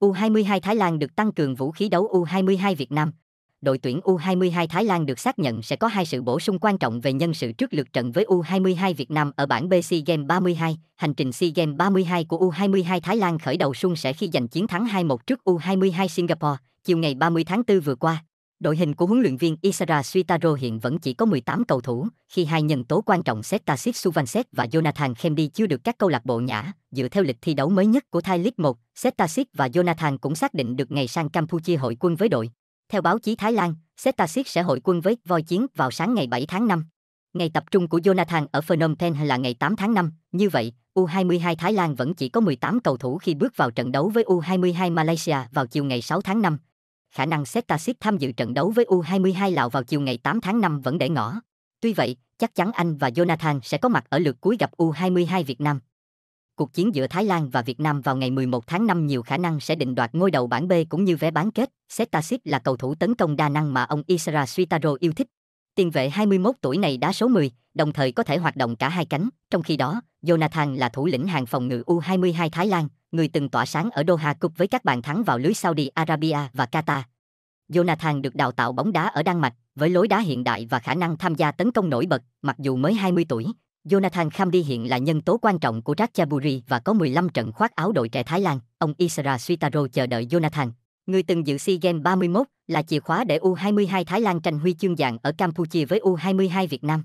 U22 Thái Lan được tăng cường vũ khí đấu U22 Việt Nam. Đội tuyển U22 Thái Lan được xác nhận sẽ có hai sự bổ sung quan trọng về nhân sự trước lượt trận với U22 Việt Nam ở bảng B SEA Games 32. Hành trình SEA Games 32 của U22 Thái Lan khởi đầu xuân sẽ khi giành chiến thắng 2-1 trước U22 Singapore chiều ngày 30 tháng 4 vừa qua. Đội hình của huấn luyện viên Isara Suitaro hiện vẫn chỉ có 18 cầu thủ, khi hai nhân tố quan trọng Setasit Suvanset và Jonathan Khemdi chưa được các câu lạc bộ nhã. Dựa theo lịch thi đấu mới nhất của Thai League 1, Setasit và Jonathan cũng xác định được ngày sang Campuchia hội quân với đội. Theo báo chí Thái Lan, Setasit sẽ hội quân với voi chiến vào sáng ngày 7 tháng 5. Ngày tập trung của Jonathan ở Phnom Penh là ngày 8 tháng 5, như vậy, U22 Thái Lan vẫn chỉ có 18 cầu thủ khi bước vào trận đấu với U22 Malaysia vào chiều ngày 6 tháng 5, khả năng Septasit tham dự trận đấu với U22 Lào vào chiều ngày 8 tháng 5 vẫn để ngỏ. Tuy vậy, chắc chắn anh và Jonathan sẽ có mặt ở lượt cuối gặp U22 Việt Nam. Cuộc chiến giữa Thái Lan và Việt Nam vào ngày 11 tháng 5 nhiều khả năng sẽ định đoạt ngôi đầu bảng B cũng như vé bán kết. Septasit là cầu thủ tấn công đa năng mà ông Isra Suitaro yêu thích. Tiền vệ 21 tuổi này đá số 10, đồng thời có thể hoạt động cả hai cánh. Trong khi đó, Jonathan là thủ lĩnh hàng phòng ngự U22 Thái Lan, người từng tỏa sáng ở Doha Cup với các bàn thắng vào lưới Saudi Arabia và Qatar. Jonathan được đào tạo bóng đá ở Đan Mạch với lối đá hiện đại và khả năng tham gia tấn công nổi bật, mặc dù mới 20 tuổi. Jonathan Khamdi hiện là nhân tố quan trọng của Ratchaburi và có 15 trận khoác áo đội trẻ Thái Lan. Ông Isra Suitaro chờ đợi Jonathan, Người từng dự SEA Games 31 là chìa khóa để U22 Thái Lan tranh huy chương vàng ở Campuchia với U22 Việt Nam.